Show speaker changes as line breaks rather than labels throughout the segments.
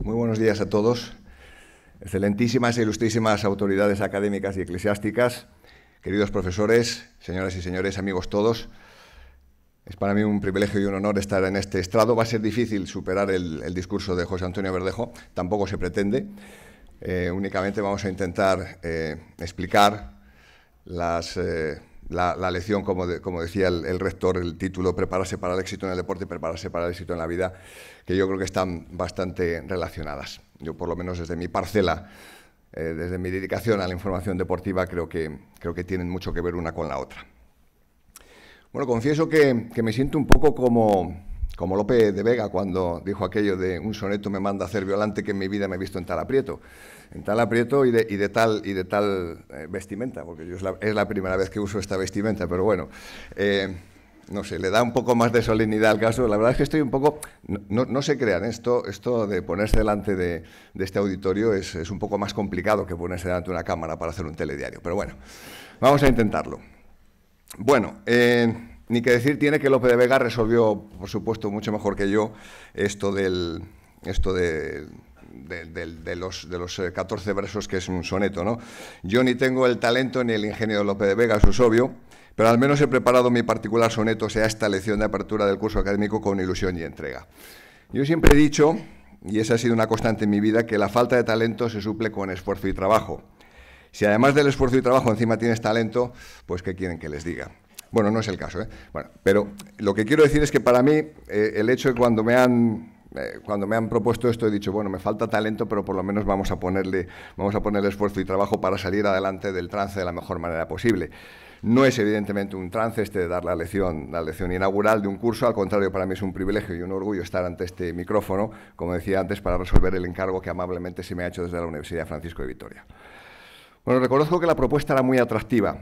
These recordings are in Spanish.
Muy buenos días a todos. Excelentísimas e ilustrísimas autoridades académicas y eclesiásticas, queridos profesores, señoras y señores, amigos todos. Es para mí un privilegio y un honor estar en este estrado. Va a ser difícil superar el, discurso de José Antonio Verdejo, tampoco se pretende. Eh, únicamente vamos a intentar eh, explicar las eh, la, lección, como, decía el, rector, el título, prepararse para el éxito en el deporte y prepararse para el éxito en la vida, que yo creo que están bastante relacionadas. Yo, por lo menos desde mi parcela, eh, desde mi dedicación a la información deportiva, creo que, creo que tienen mucho que ver una con la otra. Bueno, confieso que me siento un poco como, como Lope de Vega cuando dijo aquello de un soneto me manda a hacer violante que en mi vida me he visto en tal aprieto, en tal aprieto y de, tal, y de tal eh, vestimenta, porque es la, primera vez que uso esta vestimenta, pero bueno, eh, no sé, le da un poco más de solemnidad al caso. La verdad es que estoy un poco, no, se crean, esto, esto de ponerse delante de, este auditorio es, es un poco más complicado que ponerse delante de una cámara para hacer un telediario, pero bueno, vamos a intentarlo. Bueno, eh, ni que decir tiene que López de Vega resolvió, por supuesto, mucho mejor que yo esto del esto de, los, de 14 eh, versos que es un soneto. ¿no? Yo ni tengo el talento ni el ingenio de López de Vega, eso es obvio, pero al menos he preparado mi particular soneto, o sea, esta lección de apertura del curso académico con ilusión y entrega. Yo siempre he dicho, y esa ha sido una constante en mi vida, que la falta de talento se suple con esfuerzo y trabajo. Si además del esfuerzo y trabajo encima tienes talento, pues ¿qué quieren que les diga? Bueno, no es el caso, ¿eh? Bueno, pero lo que quiero decir es que para mí eh, el hecho de cuando me han eh, cuando me han propuesto esto he dicho, bueno, me falta talento, pero por lo menos vamos a ponerle vamos a ponerle esfuerzo y trabajo para salir adelante del trance de la mejor manera posible. No es evidentemente un trance este de dar la lección, la lección inaugural de un curso, al contrario, para mí es un privilegio y un orgullo estar ante este micrófono, como decía antes, para resolver el encargo que amablemente se me ha hecho desde la Universidad Francisco de Vitoria. Bueno, reconozco que la propuesta era muy atractiva,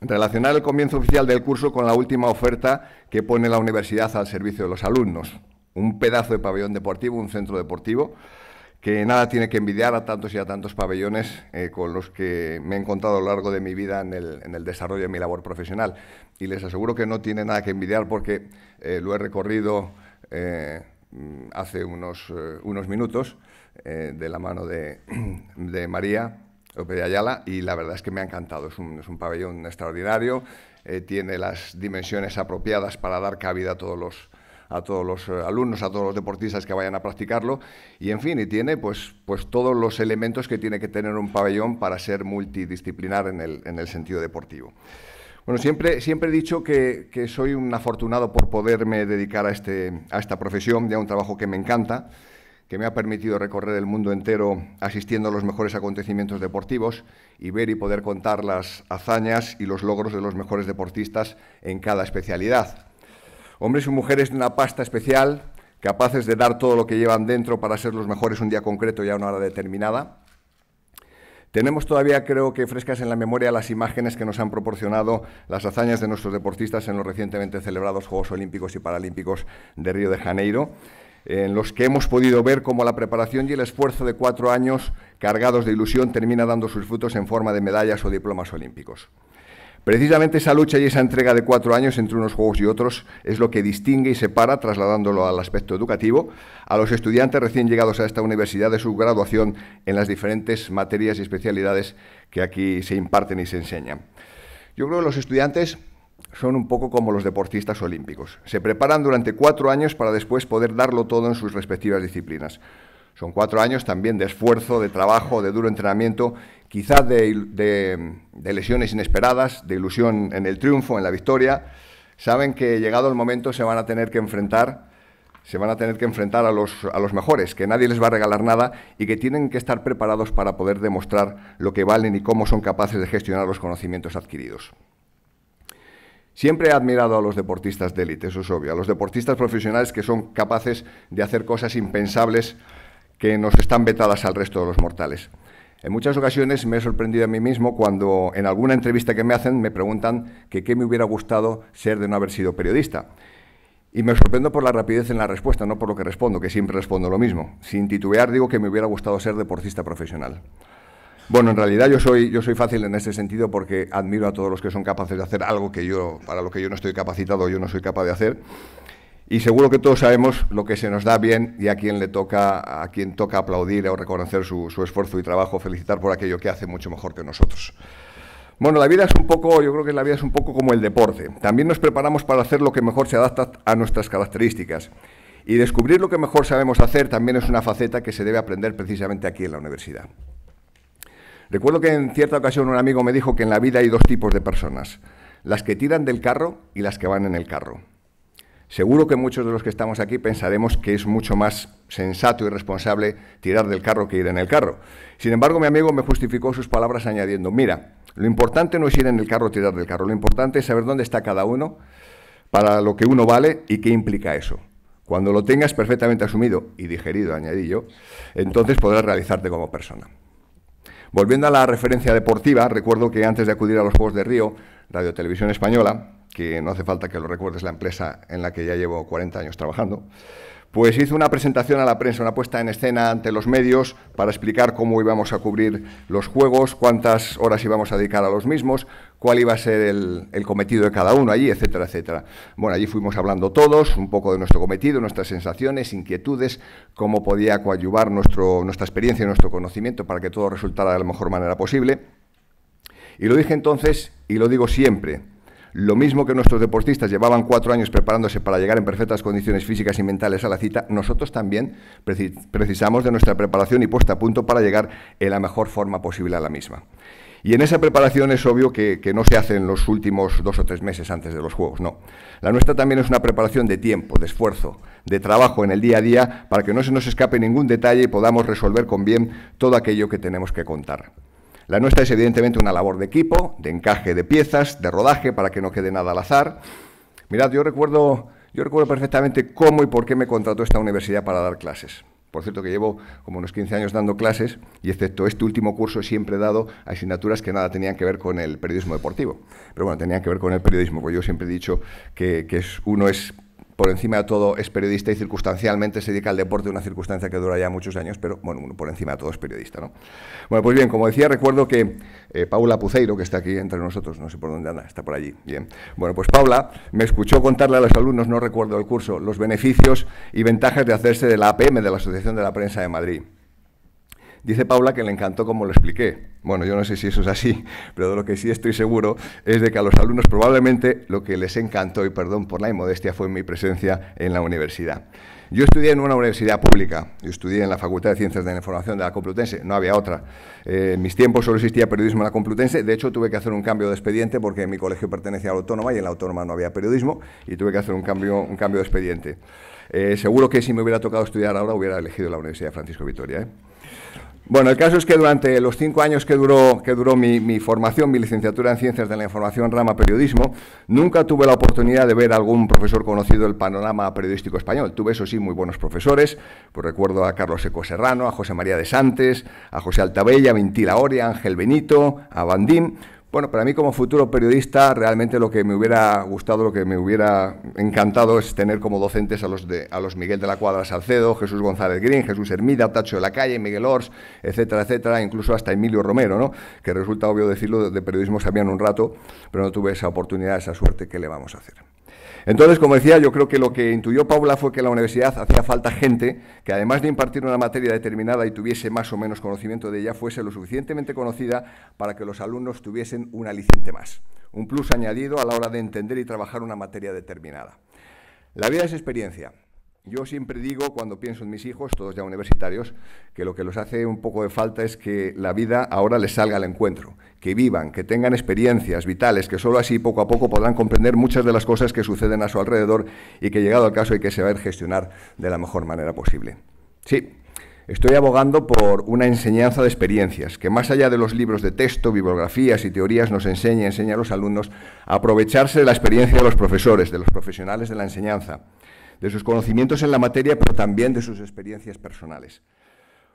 Relacionar el comienzo oficial del curso con la última oferta que pone la universidad al servicio de los alumnos. Un pedazo de pabellón deportivo, un centro deportivo, que nada tiene que envidiar a tantos y a tantos pabellones eh, con los que me he encontrado a lo largo de mi vida en el, desarrollo de mi labor profesional. Y les aseguro que no tiene nada que envidiar porque eh, lo he recorrido eh, mm, hace unos, unos minutos de la mano de María de Ayala, y la verdad es que me ha encantado. Es un, pabellón extraordinario, eh, tiene las dimensiones apropiadas para dar cabida a todos los a todos los eh, alumnos, a todos los deportistas que vayan a practicarlo y en fin, y tiene pues, pues todos los elementos que tiene que tener un pabellón para ser multidisciplinar en el, sentido deportivo. Bueno, siempre, siempre he dicho que, soy un afortunado por poderme dedicar a, este, a esta profesión y a un trabajo que me encanta que me ha permitido recorrer el mundo entero asistiendo a los mejores acontecimientos deportivos y ver y poder contar las hazañas y los logros de los mejores deportistas en cada especialidad. Hombres y mujeres de una pasta especial, capaces de dar todo lo que llevan dentro para ser los mejores un día concreto y a una hora determinada. Tenemos todavía, creo que frescas en la memoria, las imágenes que nos han proporcionado las hazañas de nuestros deportistas en los recientemente celebrados Juegos Olímpicos y Paralímpicos de Río de Janeiro en los que hemos podido ver cómo la preparación y el esfuerzo de cuatro años cargados de ilusión termina dando sus frutos en forma de medallas o diplomas olímpicos. Precisamente esa lucha y esa entrega de cuatro años entre unos juegos y otros es lo que distingue y separa, trasladándolo al aspecto educativo, a los estudiantes recién llegados a esta universidad de su graduación en las diferentes materias y especialidades que aquí se imparten y se enseñan. Yo creo que los estudiantes son un poco como los deportistas olímpicos. Se preparan durante cuatro años para después poder darlo todo en sus respectivas disciplinas. Son cuatro años también de esfuerzo, de trabajo, de duro entrenamiento, quizás de, lesiones inesperadas, de ilusión en el triunfo, en la victoria. Saben que llegado el momento se van a tener que enfrentar, se van a tener que enfrentar a los mejores, que nadie les va a regalar nada y que tienen que estar preparados para poder demostrar lo que valen y cómo son capaces de gestionar los conocimientos adquiridos. Siempre he admirado a los deportistas de élite, eso es obvio, a los deportistas profesionales que son capaces de hacer cosas impensables que nos están vetadas al resto de los mortales. En muchas ocasiones me he sorprendido a mí mismo cuando en alguna entrevista que me hacen me preguntan que qué me hubiera gustado ser de no haber sido periodista. Y me sorprendo por la rapidez en la respuesta, no por lo que respondo, que siempre respondo lo mismo. Sin titubear digo que me hubiera gustado ser deportista profesional. Bueno, en realidad yo soy, yo soy fácil en ese sentido porque admiro a todos los que son capaces de hacer algo que yo, para lo que yo no estoy capacitado, yo no soy capaz de hacer. Y seguro que todos sabemos lo que se nos da bien y a quien le toca, a quien toca aplaudir o reconocer su, su esfuerzo y trabajo, felicitar por aquello que hace mucho mejor que nosotros. Bueno, la vida es un poco, yo creo que la vida es un poco como el deporte. También nos preparamos para hacer lo que mejor se adapta a nuestras características. Y descubrir lo que mejor sabemos hacer también es una faceta que se debe aprender precisamente aquí en la universidad. Recuerdo que en cierta ocasión un amigo me dijo que en la vida hay dos tipos de personas, las que tiran del carro y las que van en el carro. Seguro que muchos de los que estamos aquí pensaremos que es mucho más sensato y responsable tirar del carro que ir en el carro. Sin embargo, mi amigo me justificó sus palabras añadiendo, mira, lo importante no es ir en el carro o tirar del carro, lo importante es saber dónde está cada uno, para lo que uno vale y qué implica eso. Cuando lo tengas perfectamente asumido y digerido, añadí yo, entonces podrás realizarte como persona. Volviendo a la referencia deportiva, recuerdo que antes de acudir a los Juegos de Río, Radio Televisión Española, que no hace falta que lo recuerdes, la empresa en la que ya llevo 40 años trabajando, pues hizo una presentación a la prensa, una puesta en escena ante los medios para explicar cómo íbamos a cubrir los juegos, cuántas horas íbamos a dedicar a los mismos, cuál iba a ser el, cometido de cada uno allí, etcétera, etcétera. Bueno, allí fuimos hablando todos un poco de nuestro cometido, nuestras sensaciones, inquietudes, cómo podía coadyuvar nuestra experiencia y nuestro conocimiento para que todo resultara de la mejor manera posible. Y lo dije entonces y lo digo siempre. Lo mismo que nuestros deportistas llevaban cuatro años preparándose para llegar en perfectas condiciones físicas y mentales a la cita, nosotros también precisamos de nuestra preparación y puesta a punto para llegar en la mejor forma posible a la misma. Y en esa preparación es obvio que, no se hace en los últimos dos o tres meses antes de los Juegos, no. La nuestra también es una preparación de tiempo, de esfuerzo, de trabajo en el día a día para que no se nos escape ningún detalle y podamos resolver con bien todo aquello que tenemos que contar. La nuestra es evidentemente una labor de equipo, de encaje de piezas, de rodaje para que no quede nada al azar. Mirad, yo recuerdo, yo recuerdo perfectamente cómo y por qué me contrató esta universidad para dar clases. Por cierto, que llevo como unos 15 años dando clases y excepto este último curso siempre he dado asignaturas que nada tenían que ver con el periodismo deportivo. Pero bueno, tenían que ver con el periodismo, porque yo siempre he dicho que, que es, uno es por encima de todo es periodista y circunstancialmente se dedica al deporte, una circunstancia que dura ya muchos años, pero bueno, por encima de todo es periodista. ¿no? Bueno, pues bien, como decía, recuerdo que eh, Paula Puceiro, que está aquí entre nosotros, no sé por dónde anda, está por allí. Bien. Bueno, pues Paula me escuchó contarle a los alumnos, no recuerdo el curso, los beneficios y ventajas de hacerse de la APM, de la Asociación de la Prensa de Madrid. Dice Paula que le encantó como lo expliqué. Bueno, yo no sé si eso es así, pero de lo que sí estoy seguro es de que a los alumnos probablemente lo que les encantó, y perdón por la inmodestia, fue mi presencia en la universidad. Yo estudié en una universidad pública, yo estudié en la Facultad de Ciencias de la Información de la Complutense, no había otra. Eh, en mis tiempos solo existía periodismo en la Complutense, de hecho tuve que hacer un cambio de expediente porque mi colegio pertenecía a la Autónoma y en la Autónoma no había periodismo y tuve que hacer un cambio, un cambio de expediente. Eh, seguro que si me hubiera tocado estudiar ahora hubiera elegido la Universidad de Francisco Vitoria. ¿eh? Bueno, el caso es que durante los cinco años que duró, que duró mi, formación, mi licenciatura en Ciencias de la Información, rama periodismo, nunca tuve la oportunidad de ver a algún profesor conocido del panorama periodístico español. Tuve, eso sí, muy buenos profesores. Pues recuerdo a Carlos Eco Serrano, a José María de Santes, a José Altabella, a Vintila Oria, a Ángel Benito, a Bandín bueno, para mí como futuro periodista, realmente lo que me hubiera gustado, lo que me hubiera encantado es tener como docentes a los, de, a los Miguel de la Cuadra Salcedo, Jesús González Green, Jesús Hermida, Tacho de la Calle, Miguel Ors, etcétera, etcétera, incluso hasta Emilio Romero, ¿no? Que resulta obvio decirlo, de periodismo sabían un rato, pero no tuve esa oportunidad, esa suerte, que le vamos a hacer? Entonces, como decía, yo creo que lo que intuyó Paula fue que en la universidad hacía falta gente que, además de impartir una materia determinada y tuviese más o menos conocimiento de ella, fuese lo suficientemente conocida para que los alumnos tuviesen un aliciente más, un plus añadido a la hora de entender y trabajar una materia determinada. La vida es experiencia. Yo siempre digo, cuando pienso en mis hijos, todos ya universitarios, que lo que les hace un poco de falta es que la vida ahora les salga al encuentro que vivan, que tengan experiencias vitales, que solo así poco a poco podrán comprender muchas de las cosas que suceden a su alrededor y que llegado al caso hay que saber gestionar de la mejor manera posible. Sí, Estoy abogando por una enseñanza de experiencias, que más allá de los libros de texto, bibliografías y teorías nos enseñe, enseña a los alumnos a aprovecharse de la experiencia de los profesores, de los profesionales de la enseñanza, de sus conocimientos en la materia, pero también de sus experiencias personales.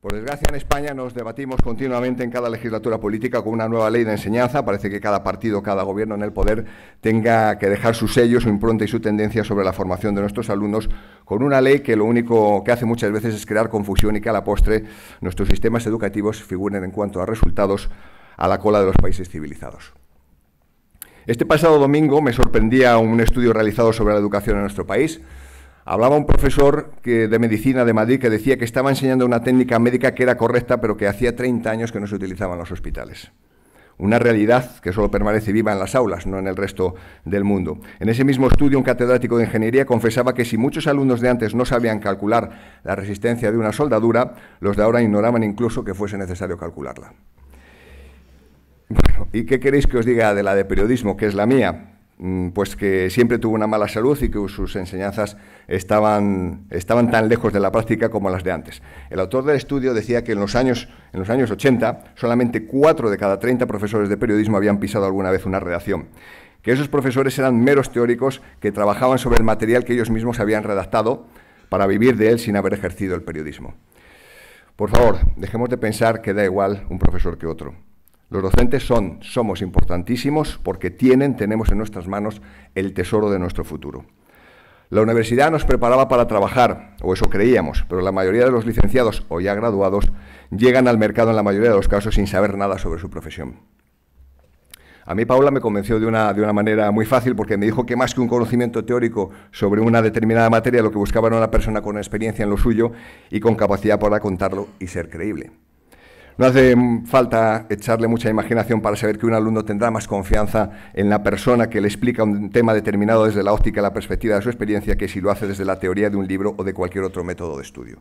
Por desgracia, en España nos debatimos continuamente en cada legislatura política con una nueva ley de enseñanza. Parece que cada partido, cada gobierno en el poder tenga que dejar su sello, su impronta y su tendencia sobre la formación de nuestros alumnos con una ley que lo único que hace muchas veces es crear confusión y que a la postre nuestros sistemas educativos figuren en cuanto a resultados a la cola de los países civilizados. Este pasado domingo me sorprendía un estudio realizado sobre la educación en nuestro país Hablaba un profesor de medicina de Madrid que decía que estaba enseñando una técnica médica que era correcta, pero que hacía 30 años que no se utilizaba en los hospitales. Una realidad que solo permanece viva en las aulas, no en el resto del mundo. En ese mismo estudio, un catedrático de ingeniería confesaba que si muchos alumnos de antes no sabían calcular la resistencia de una soldadura, los de ahora ignoraban incluso que fuese necesario calcularla. Bueno, ¿y qué queréis que os diga de la de periodismo, que es la mía? Mm, pues que siempre tuvo una mala salud y que sus enseñanzas estaban, tan lejos de la práctica como las de antes. El autor del estudio decía que en los, años, en los años 80 solamente 4 de cada 30 profesores de periodismo habían pisado alguna vez una redacción, que esos profesores eran meros teóricos que trabajaban sobre el material que ellos mismos habían redactado para vivir de él sin haber ejercido el periodismo. Por favor, dejemos de pensar que da igual un profesor que otro. Los docentes son, somos importantísimos porque tienen, tenemos en nuestras manos el tesoro de nuestro futuro. La universidad nos preparaba para trabajar, o eso creíamos, pero la mayoría de los licenciados o ya graduados llegan al mercado en la mayoría de los casos sin saber nada sobre su profesión. A mí Paula me convenció de una, de una manera muy fácil porque me dijo que más que un conocimiento teórico sobre una determinada materia, lo que buscaba era una persona con experiencia en lo suyo y con capacidad para contarlo y ser creíble. No hace falta echarle mucha imaginación para saber que un alumno tendrá más confianza en la persona que le explica un tema determinado desde la óptica, la perspectiva de su experiencia, que si lo hace desde la teoría de un libro o de cualquier otro método de estudio.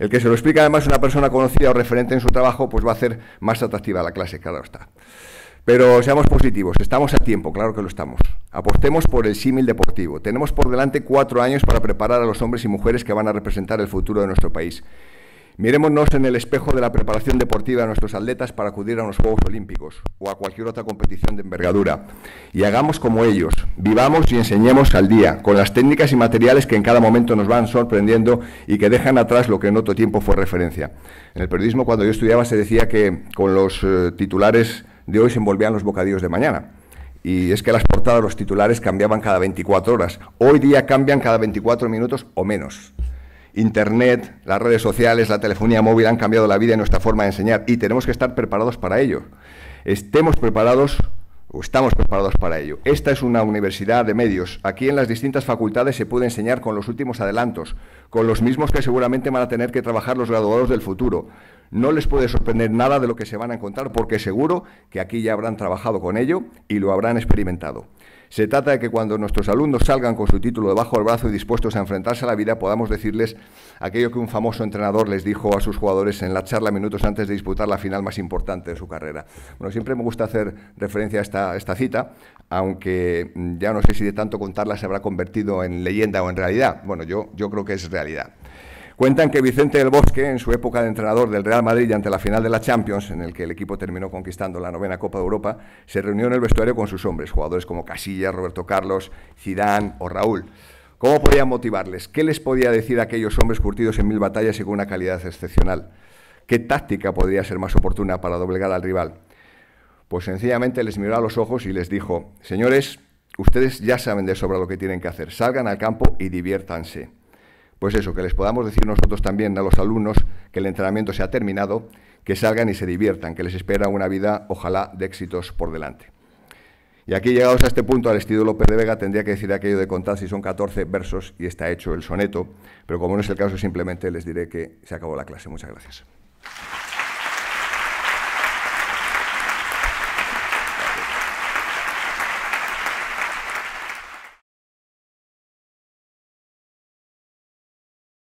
El que se lo explica además una persona conocida o referente en su trabajo, pues va a hacer más atractiva la clase, claro está. Pero seamos positivos, estamos a tiempo, claro que lo estamos. Apostemos por el símil deportivo. Tenemos por delante cuatro años para preparar a los hombres y mujeres que van a representar el futuro de nuestro país. Miremosnos en el espejo de la preparación deportiva de nuestros atletas para acudir a los Juegos Olímpicos o a cualquier otra competición de envergadura y hagamos como ellos, vivamos y enseñemos al día, con las técnicas y materiales que en cada momento nos van sorprendiendo y que dejan atrás lo que en otro tiempo fue referencia. En el periodismo cuando yo estudiaba se decía que con los eh, titulares de hoy se envolvían los bocadillos de mañana y es que las portadas, los titulares cambiaban cada 24 horas. Hoy día cambian cada 24 minutos o menos. Internet, las redes sociales, la telefonía móvil han cambiado la vida y nuestra forma de enseñar y tenemos que estar preparados para ello. Estemos preparados o estamos preparados para ello. Esta es una universidad de medios. Aquí en las distintas facultades se puede enseñar con los últimos adelantos, con los mismos que seguramente van a tener que trabajar los graduados del futuro. No les puede sorprender nada de lo que se van a encontrar porque seguro que aquí ya habrán trabajado con ello y lo habrán experimentado. Se trata de que cuando nuestros alumnos salgan con su título debajo del brazo y dispuestos a enfrentarse a la vida, podamos decirles aquello que un famoso entrenador les dijo a sus jugadores en la charla minutos antes de disputar la final más importante de su carrera. Bueno, siempre me gusta hacer referencia a esta, esta cita, aunque ya no sé si de tanto contarla se habrá convertido en leyenda o en realidad. Bueno, yo, yo creo que es realidad. Cuentan que Vicente del Bosque, en su época de entrenador del Real Madrid y ante la final de la Champions, en el que el equipo terminó conquistando la novena Copa de Europa, se reunió en el vestuario con sus hombres, jugadores como Casillas, Roberto Carlos, Zidane o Raúl. ¿Cómo podía motivarles? ¿Qué les podía decir a aquellos hombres curtidos en mil batallas y con una calidad excepcional? ¿Qué táctica podría ser más oportuna para doblegar al rival? Pues sencillamente les miró a los ojos y les dijo, señores, ustedes ya saben de sobra lo que tienen que hacer, salgan al campo y diviértanse pues eso, que les podamos decir nosotros también a los alumnos que el entrenamiento se ha terminado, que salgan y se diviertan, que les espera una vida, ojalá, de éxitos por delante. Y aquí, llegados a este punto, al estilo López de Vega tendría que decir aquello de contar si son 14 versos y está hecho el soneto, pero como no es el caso, simplemente les diré que se acabó la clase. Muchas gracias.